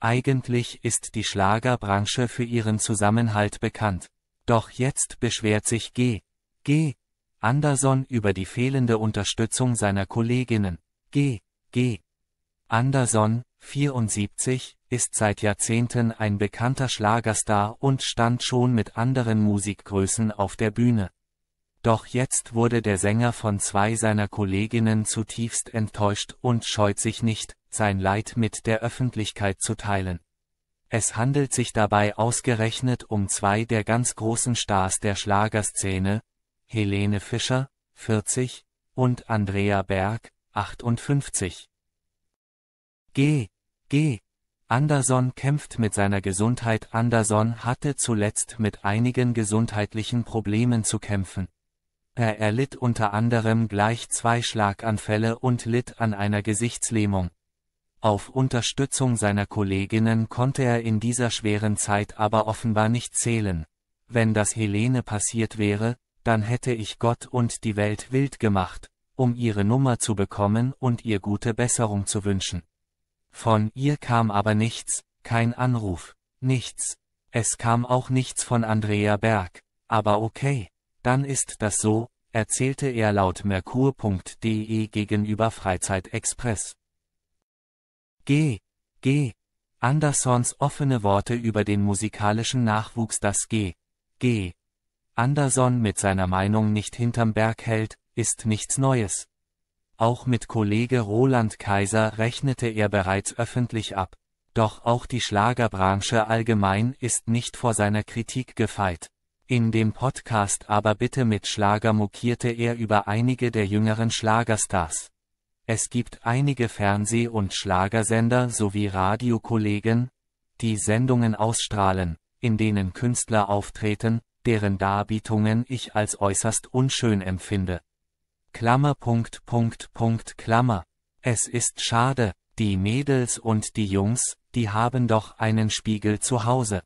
Eigentlich ist die Schlagerbranche für ihren Zusammenhalt bekannt. Doch jetzt beschwert sich G. G. Anderson über die fehlende Unterstützung seiner Kolleginnen. G. G. Anderson, 74, ist seit Jahrzehnten ein bekannter Schlagerstar und stand schon mit anderen Musikgrößen auf der Bühne. Doch jetzt wurde der Sänger von zwei seiner Kolleginnen zutiefst enttäuscht und scheut sich nicht, sein Leid mit der Öffentlichkeit zu teilen. Es handelt sich dabei ausgerechnet um zwei der ganz großen Stars der Schlagerszene, Helene Fischer, 40, und Andrea Berg, 58. G. G. Anderson kämpft mit seiner Gesundheit. Anderson hatte zuletzt mit einigen gesundheitlichen Problemen zu kämpfen. Er erlitt unter anderem gleich zwei Schlaganfälle und litt an einer Gesichtslähmung. Auf Unterstützung seiner Kolleginnen konnte er in dieser schweren Zeit aber offenbar nicht zählen. Wenn das Helene passiert wäre, dann hätte ich Gott und die Welt wild gemacht, um ihre Nummer zu bekommen und ihr gute Besserung zu wünschen. Von ihr kam aber nichts, kein Anruf, nichts. Es kam auch nichts von Andrea Berg, aber okay. Dann ist das so, erzählte er laut merkur.de gegenüber Freizeit Express. G. G. Andersons offene Worte über den musikalischen Nachwuchs das G. G. Anderson mit seiner Meinung nicht hinterm Berg hält, ist nichts Neues. Auch mit Kollege Roland Kaiser rechnete er bereits öffentlich ab. Doch auch die Schlagerbranche allgemein ist nicht vor seiner Kritik gefeit. In dem Podcast aber bitte mit Schlager mokierte er über einige der jüngeren Schlagerstars. Es gibt einige Fernseh- und Schlagersender sowie Radiokollegen, die Sendungen ausstrahlen, in denen Künstler auftreten, deren Darbietungen ich als äußerst unschön empfinde. Klammer Punkt Punkt Punkt Klammer. Es ist schade, die Mädels und die Jungs, die haben doch einen Spiegel zu Hause.